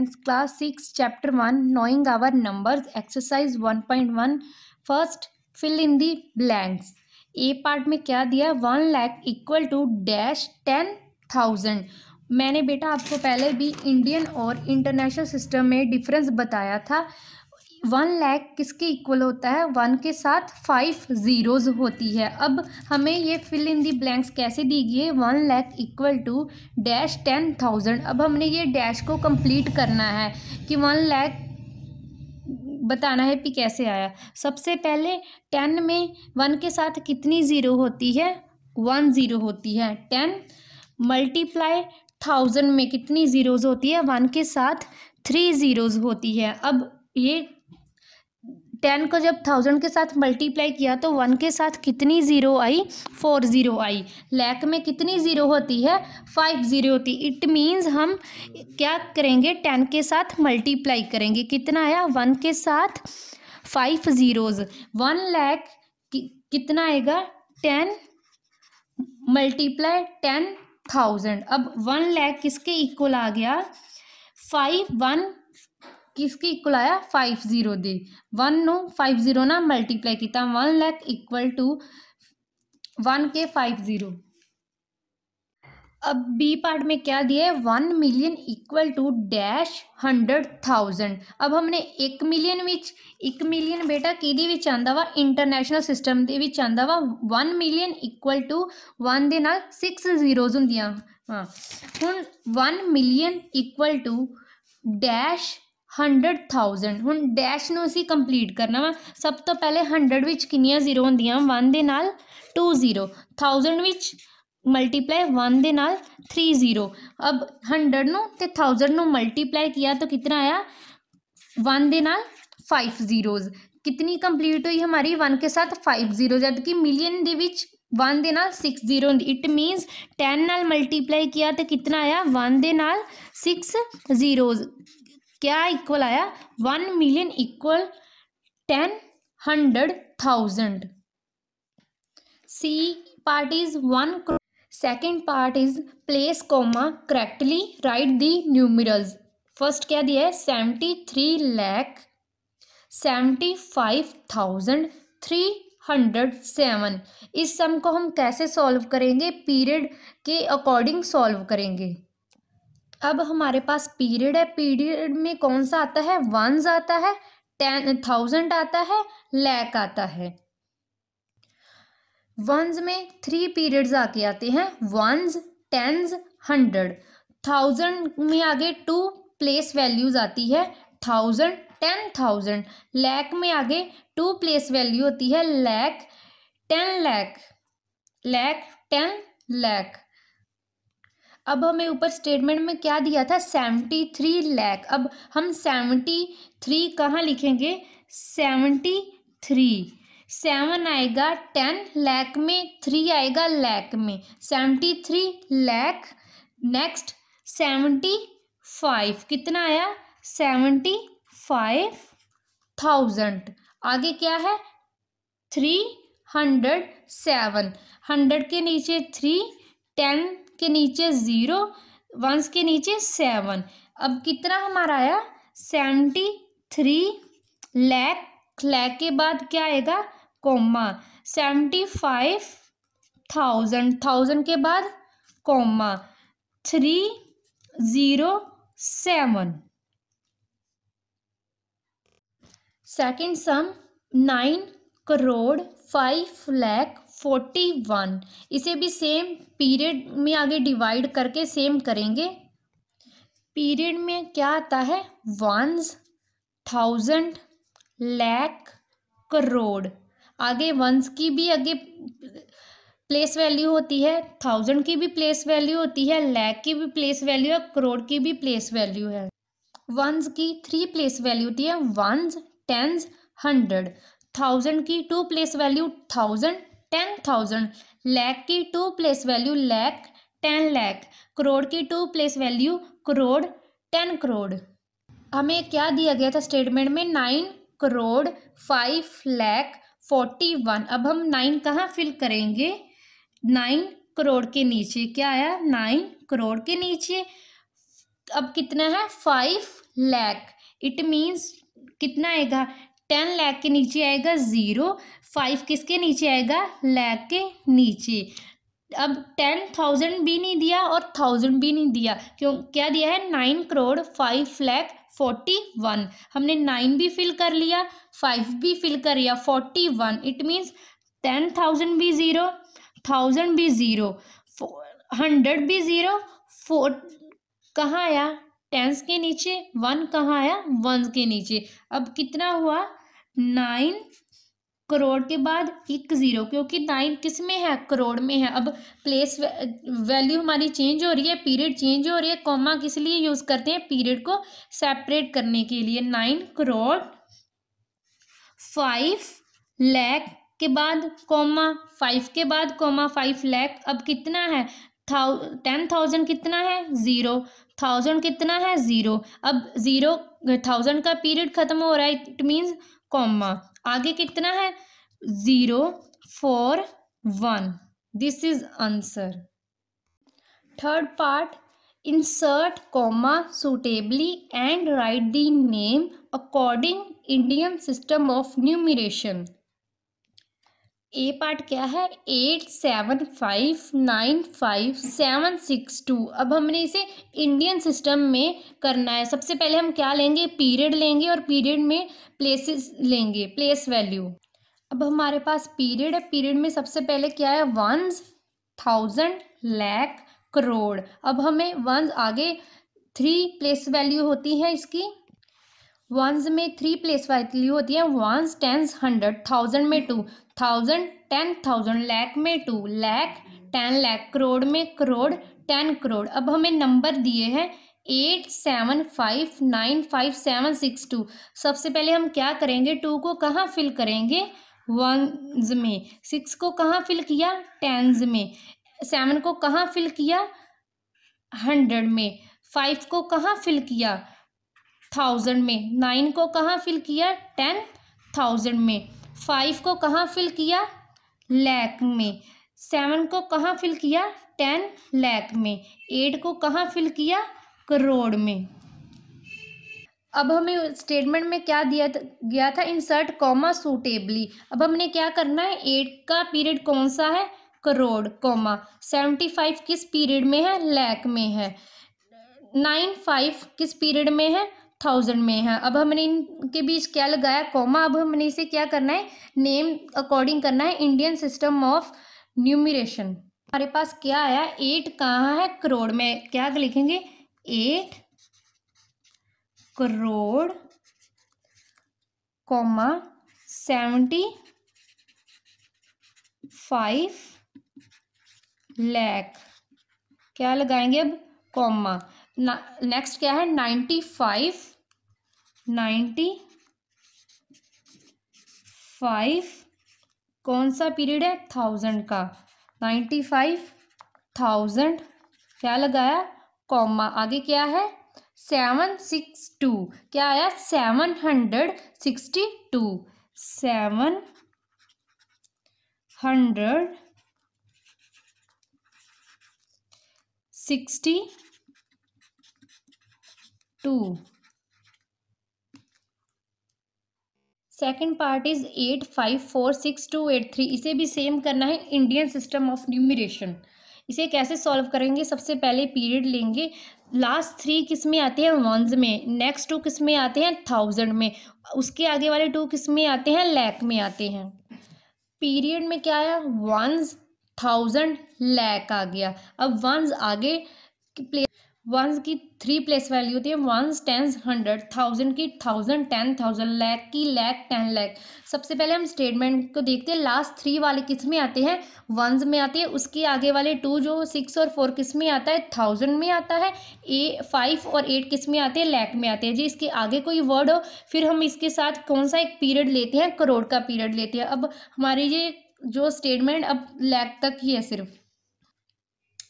friends class six chapter one knowing our numbers exercise one point one first fill in the blanks A part में क्या दिया one lakh equal to dash ten thousand मैंने बेटा आपको पहले भी Indian और इंटरनेशनल सिस्टम में डिफरेंस बताया था वन लैख किसके इक्वल होता है वन के साथ फाइव ज़ीरोज़ होती है अब हमें ये फिल इन दी ब्लैंक्स कैसे दी गई है one lakh equal to dash ten thousand अब हमने ये डैश को कंप्लीट करना है कि वन लैख बताना है कि कैसे आया सबसे पहले टेन में वन के साथ कितनी ज़ीरो होती है वन ज़ीरो होती है टेन मल्टीप्लाई थाउजेंड में कितनी ज़ीरोज़ होती है वन के साथ थ्री ज़ीरोज़ होती है अब ये टेन को जब थाउजेंड के साथ मल्टीप्लाई किया तो वन के साथ कितनी ज़ीरो आई फोर ज़ीरो आई लैक में कितनी ज़ीरो होती है फाइव ज़ीरो होती इट मींस हम क्या करेंगे टेन के साथ मल्टीप्लाई करेंगे कितना आया वन के साथ फाइव ज़ीरोज़ वन लैक कितना आएगा टेन मल्टीप्लाई टेन थाउजेंड अब वन लैख किसके इक्वल आ गया फाइव वन किसके इक्वल आया फाइव जीरो दे वन नो फाइव जीरो ना मल्टीप्लाई किया one lakh equal to one के फाइव जीरो अब बी पार्ट में क्या दिया है one million equal to dash hundred thousand अब हमने एक मिलियन विच एक मिलियन बेटा कि विच वा इंटरनेशनल सिस्टम के ਵਿੱਚ ਆਂਦਾ ਵਾ 1 ਮਿਲੀਅਨ ਇਕੁਅਲ ਟੂ 1 ਦੇ ਨਾਲ 6 ਜ਼ੀਰੋਜ਼ ਹੁੰਦੀਆਂ ਹਾਂ ਹੁਣ 1 million equal to hundred thousand हूँ डैश में असी कंप्लीट करना वा सब तो पहले हंडर्ड ਵਿੱਚ ਕਿੰਨੀਆਂ जीरो होंगे वन ਦੇ ਨਾਲ 2 ਜ਼ੀਰੋ 1000 मल्टीप्लाई वन के नाल थ्री जीरो अब हंडर्ड न थाउजेंड न मल्टीप्लाई किया तो कितना आया वन के नाल फाइव जीरोज कितनी कंप्लीट हुई हमारी वन के साथ फाइव जीरो जबकि मिलियन के वन के नाल six zero it means ten multiply किया तो कितना आया वन के नाल सिक्स जीरोज क्या इक्वल आया one million equal ten hundred thousand C part is one second part is place comma correctly write the numerals first क्या दिया है seventy three lakh seventy five thousand three hundred seven इस sum को हम कैसे solve करेंगे period के according solve करेंगे अब हमारे पास पीरियड है पीरियड में कौन सा आता है वंस आता है टेन थाउजेंड आता है लैक आता है वंस में थ्री पीरियड्स आके आते हैं वंस टेंस हंड्रेड थाउजेंड में आगे टू प्लेस वैल्यूज आती है थाउजेंड टेन थाउजेंड लैक में आगे टू प्लेस वैल्यू होती है लैक टेन लैक लैक टेन लैक अब हमें ऊपर स्टेटमेंट में क्या दिया था सेवेंटी थ्री लैख अब हम सेवेंटी थ्री कहाँ लिखेंगे सेवेंटी थ्री सेवन आएगा टेन लैख में थ्री आएगा लैख में seventy three lakh next seventy five कितना आया सेवेंटी फाइव थाउजेंड आगे क्या है थ्री हंड्रेड सेवन हंड्रेड के नीचे थ्री टेन के नीचे ज़ीरो वंस के नीचे सेवन अब कितना हमारा आया सेवेंटी थ्री लैक लैक के बाद क्या आएगा comma seventy five thousand thousand के बाद comma three zero seven second sum nine crore five lakh forty one इसे भी सेम पीरियड में आगे डिवाइड करके सेम करेंगे पीरियड में क्या आता है वंस थाउजेंड लैक करोड़ आगे वंस की भी आगे प्लेस वैल्यू होती है थाउजेंड की भी प्लेस वैल्यू होती है लैक की भी प्लेस वैल्यू है करोड़ की भी प्लेस वैल्यू है वंस की थ्री प्लेस वैल्यू होती है वंस टेंस हंड्रेड थाउजेंड की two place value thousand ten thousand lakh की two place value lakh ten lakh crore की two place value crore ten crore हमें क्या दिया गया था स्टेटमेंट में nine crore five lakh forty one अब हम नाइन कहाँ फिल करेंगे नाइन करोड़ के नीचे क्या आया नाइन करोड़ के नीचे अब कितना है फाइव लैख इट मीन्स कितना आएगा टेन लैख के नीचे आएगा ज़ीरो फाइव किसके नीचे आएगा लैक के नीचे अब टेन थाउजेंड भी नहीं दिया और थाउजेंड भी नहीं दिया क्यों क्या दिया है nine crore five lakh forty one हमने नाइन भी फिल कर लिया फाइव भी फिल कर लिया forty one it means ten thousand भी ज़ीरो थाउजेंड भी ज़ीरो हंड्रेड भी ज़ीरो फोर कहाँ आया टेंस के नीचे वन कहाँ आया वन के नीचे अब कितना हुआ नाइन करोड़ के बाद एक ज़ीरो क्योंकि नाइन किस में है करोड़ में है अब प्लेस वैल्यू हमारी चेंज हो रही है पीरियड चेंज हो रही है कॉमा किस लिए यूज़ करते हैं पीरियड को सेपरेट करने के लिए नाइन करोड़ फाइव लैख के बाद कॉमा फाइव के बाद कॉमा फाइव लैख अब कितना है थाउ टेन थाउजेंड कितना है ज़ीरो थाउजेंड कितना है ज़ीरो अब ज़ीरो थाउजेंड का पीरियड ख़त्म हो रहा है इट मीन्स कॉमा आगे कितना है zero four one this is answer third part insert comma suitably and write the name according Indian system of numeration A part क्या है eight seven five nine five seven six two अब हमने इसे Indian system में करना है सबसे पहले हम क्या लेंगे पीरियड लेंगे और पीरियड में प्लेसेस लेंगे प्लेस वैल्यू अब हमारे पास पीरियड है पीरियड में सबसे पहले क्या है वंस थाउजेंड लैक करोड़ अब हमें वंस आगे थ्री प्लेस वैल्यू होती है इसकी वंस में थ्री प्लेस वैल्यू होती है वंस टेंस हंड्रेड थाउजेंड में two thousand ten thousand lakh में टू लैख टेन लैख करोड़ में करोड़ टेन करोड़ अब हमें नंबर दिए हैं eight seven five nine five seven six two सबसे पहले हम क्या करेंगे टू को कहाँ फिल करेंगे वंस में सिक्स को कहाँ फिल किया टेंस में सेवन को कहाँ फिल किया हंड्रेड में फाइव को कहाँ फिल किया थाउजेंड में नाइन को कहाँ फिल किया टेन थाउजेंड में फाइव को कहाँ फिल किया लैक में सेवन को कहाँ फिल किया टेन लैक में एट को कहाँ फिल किया करोड़ में अब हमें स्टेटमेंट में क्या दिया गया था इंसर्ट कॉमा सूटेबली अब हमने क्या करना है एट का पीरियड कौन सा है करोड़ कॉमा सेवेंटी फाइव किस पीरियड में है लैक में है नाइन फाइव किस पीरियड में है थाउजेंड में है अब हमने इनके बीच क्या लगाया कॉमा अब हमने इसे क्या करना है नेम अकॉर्डिंग करना है इंडियन सिस्टम ऑफ न्यूमिरेशन हमारे पास क्या आया एट कहाँ है करोड़ में क्या लिखेंगे eight crore comma seventy five lakh क्या लगाएंगे अब कॉमा नेक्स्ट क्या है नाइन्टी फाइव नाइन्टी फाइव कौन सा पीरियड है थाउजेंड का नाइन्टी फाइव थाउजेंड क्या लगाया कॉमा आगे क्या है सेवन सिक्स टू क्या आया seven hundred sixty two seven hundred sixty two second part is eight five four six two eight three इसे भी सेम करना है इंडियन सिस्टम ऑफ न्यूमिरेशन इसे कैसे सॉल्व करेंगे सबसे पहले पीरियड लेंगे लास्ट थ्री किस में आते हैं वंस में नेक्स्ट टू किस में आते हैं थाउजेंड में उसके आगे वाले टू किस में आते हैं लैक में आते हैं पीरियड में क्या आया वंस थाउजेंड लैक आ गया अब वंस आगे प्ले वंस की थ्री प्लेस वैल्यू होती है वंस टेंस हंड्रेड थाउजेंड की थाउजेंड टेन थाउजेंड लैक की लैख टेन लैख सबसे पहले हम स्टेटमेंट को देखते हैं लास्ट थ्री वाले किस में आते हैं वंस में आते हैं उसके आगे वाले टू जो सिक्स और फोर किस में आता है थाउजेंड में आता है ए फाइव और एट किस में आते हैं लैक में आते हैं जी इसके आगे कोई वर्ड हो फिर हम इसके साथ कौन सा एक पीरियड लेते हैं करोड़ का पीरियड लेते हैं अब हमारी ये जो स्टेटमेंट अब लैक तक ही है सिर्फ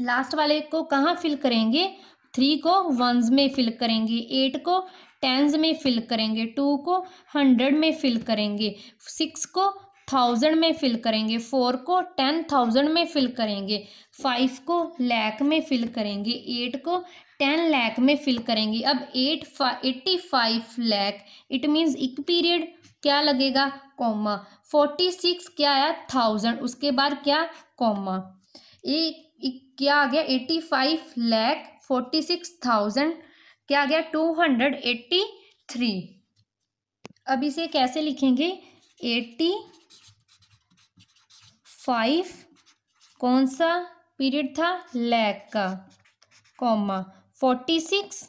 लास्ट वाले को कहाँ फिल करेंगे थ्री को वंस में फिल करेंगे एट को टेंस में फिल करेंगे टू को हंड्रेड में फिल करेंगे सिक्स को थाउजेंड में फिल करेंगे फोर को टेन थाउजेंड में फिल करेंगे फाइव को लैक में फिल करेंगे एट को टेन लैक में फिल करेंगे अब eight eighty five lakh it means एक पीरियड क्या लगेगा कॉमा फोर्टी सिक्स क्या आया थाउजेंड उसके बाद क्या कॉमा ये क्या आ गया eighty five lakh forty six thousand क्या आ गया टू हंड्रेड एट्टी थ्री अब इसे कैसे लिखेंगे एट्टी फाइव कौन सा पीरियड था लैक का comma forty six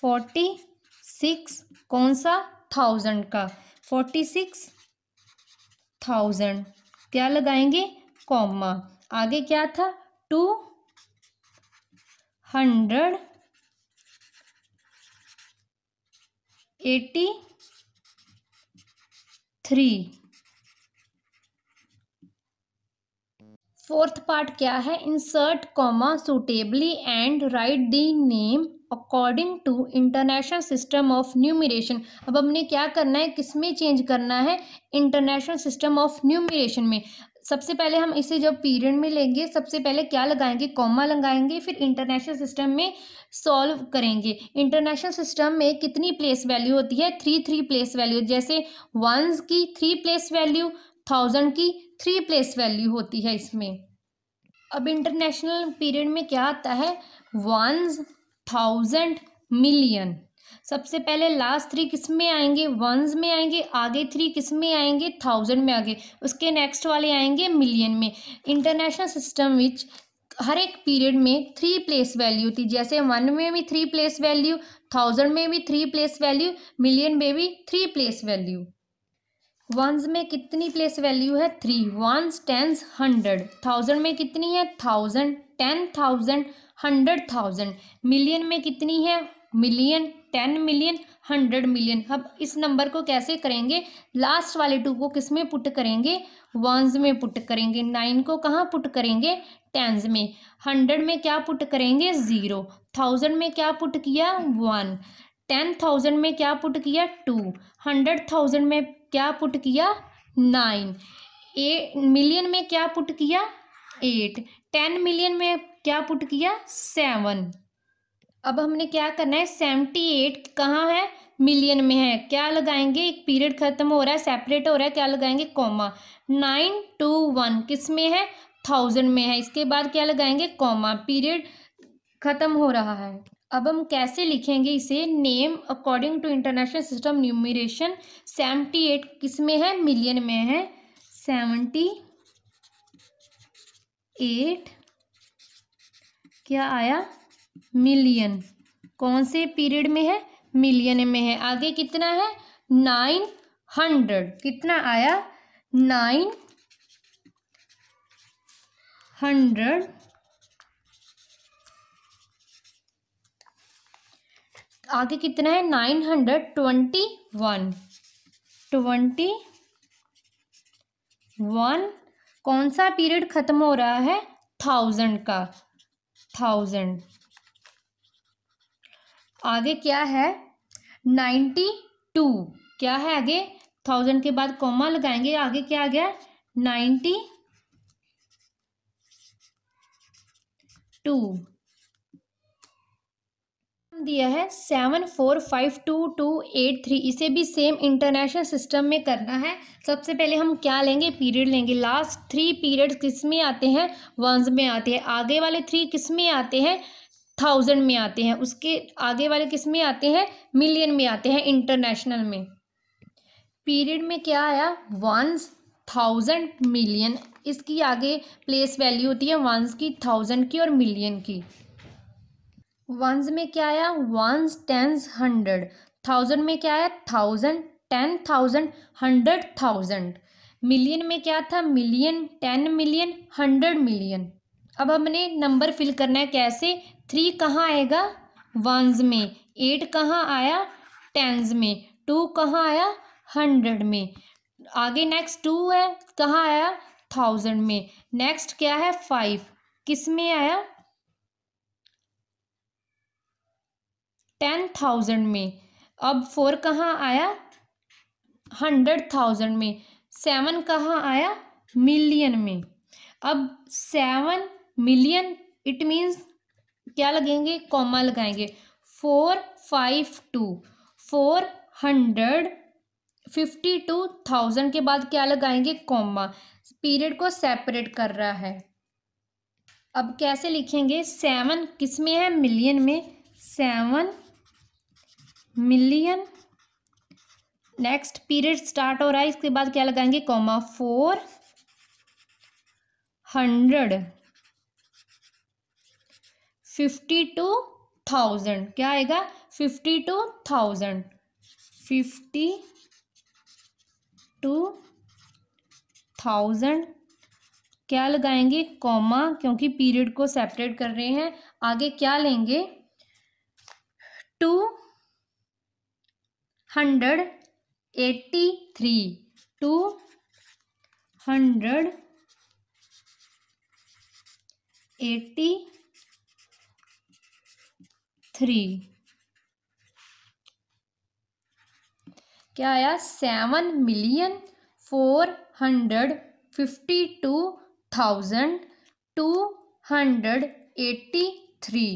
forty six कौन सा थाउजेंड का फोर्टी सिक्स थाउजेंड क्या लगाएंगे कॉमा आगे क्या था two hundred eighty three fourth part क्या है insert comma suitably and write the name according to international system of numeration अब हमने क्या करना है किस में चेंज करना है इंटरनेशनल सिस्टम ऑफ न्यूमिरेशन में सबसे पहले हम इसे जब पीरियड में लेंगे सबसे पहले क्या लगाएंगे कॉमा लगाएंगे फिर इंटरनेशनल सिस्टम में सॉल्व करेंगे इंटरनेशनल सिस्टम में कितनी प्लेस वैल्यू होती है थ्री थ्री प्लेस वैल्यू जैसे वंस की थ्री प्लेस वैल्यू थाउजेंड की थ्री प्लेस वैल्यू होती है इसमें अब इंटरनेशनल पीरियड में क्या आता है वंस थाउजेंड मिलियन सबसे पहले लास्ट थ्री किस में आएंगे वंस में आएंगे आगे थ्री किस में आएंगे थाउजेंड में आगे उसके नेक्स्ट वाले आएंगे मिलियन में इंटरनेशनल सिस्टम विच हर एक पीरियड में थ्री प्लेस वैल्यू थी जैसे वन में भी थ्री प्लेस वैल्यू थाउजेंड में भी थ्री प्लेस वैल्यू मिलियन में भी थ्री प्लेस वैल्यू वंस में कितनी प्लेस वैल्यू है three ones tens hundred thousand में कितनी है thousand ten thousand hundred thousand million में कितनी है million ten million hundred million अब इस नंबर को कैसे करेंगे लास्ट वाले टू को किस में पुट करेंगे वंस में पुट करेंगे नाइन को कहाँ पुट करेंगे टेंस में हंड्रेड में क्या पुट करेंगे ज़ीरो थाउजेंड में क्या पुट किया वन टेन थाउजेंड में क्या पुट किया टू हंड्रेड थाउजेंड में क्या पुट किया नाइन ए मिलियन में क्या पुट किया एट टेन मिलियन में क्या पुट किया सेवन अब हमने क्या करना है सेवेंटी एट कहाँ है मिलियन में है क्या लगाएंगे एक पीरियड खत्म हो रहा है सेपरेट हो रहा है क्या लगाएंगे कॉमा नाइन टू वन किस में है थाउजेंड में है इसके बाद क्या लगाएंगे कॉमा पीरियड खत्म हो रहा है अब हम कैसे लिखेंगे इसे name according to international system numeration seventy eight किस में है मिलियन में है सेवेंटी एट क्या आया मिलियन कौन से पीरियड में है मिलियन में है आगे कितना है नाइन हंड्रेड कितना आया नाइन हंड्रेड आगे कितना है nine hundred twenty one twenty one कौन सा पीरियड ख़त्म हो रहा है थाउजेंड का थाउजेंड आगे क्या है नाइन्टी टू क्या है आगे थाउजेंड के बाद कॉमा लगाएंगे आगे क्या आ गया नाइन्टी टू दिया है seven four five two two eight three इसे भी सेम इंटरनेशनल सिस्टम में करना है सबसे पहले हम क्या लेंगे पीरियड लेंगे लास्ट थ्री पीरियड्स किस में आते हैं वंस में आते हैं आगे वाले थ्री किस में आते हैं थाउजेंड में आते हैं उसके आगे वाले किस में आते हैं मिलियन में आते हैं इंटरनेशनल में पीरियड में क्या आया वंस थाउजेंड मिलियन इसकी आगे प्लेस वैल्यू होती है वंस की थाउजेंड की और मिलियन की वंस में क्या आया वंस टेंस हंड्रेड थाउजेंड में क्या आया thousand ten thousand hundred thousand million में क्या था million ten million hundred million अब हमने नंबर फिल करना है कैसे थ्री कहाँ आएगा वंस में एट कहाँ आया टेंस में टू कहाँ आया हंड्रेड में आगे नेक्स्ट टू है कहाँ आया थाउजेंड में नेक्स्ट क्या है फाइव किस में आया टेन थाउजेंड में अब फोर कहाँ आया हंड्रेड थाउजेंड में सेवन कहाँ आया मिलियन में अब सेवन मिलियन इट मीन्स क्या लगेंगे कॉमा लगाएंगे four five two four hundred fifty two thousand के बाद क्या लगाएंगे कॉमा पीरियड को सेपरेट कर रहा है अब कैसे लिखेंगे सेवन किस में है मिलियन में seven million next period start हो रहा है इसके बाद क्या लगाएंगे comma four hundred fifty two thousand क्या आएगा fifty two thousand fifty two thousand क्या लगाएंगे कॉमा क्योंकि पीरियड को सेपरेट कर रहे हैं आगे क्या लेंगे hundred eighty three two hundred eighty three क्या आया seven million four hundred fifty two thousand two hundred eighty three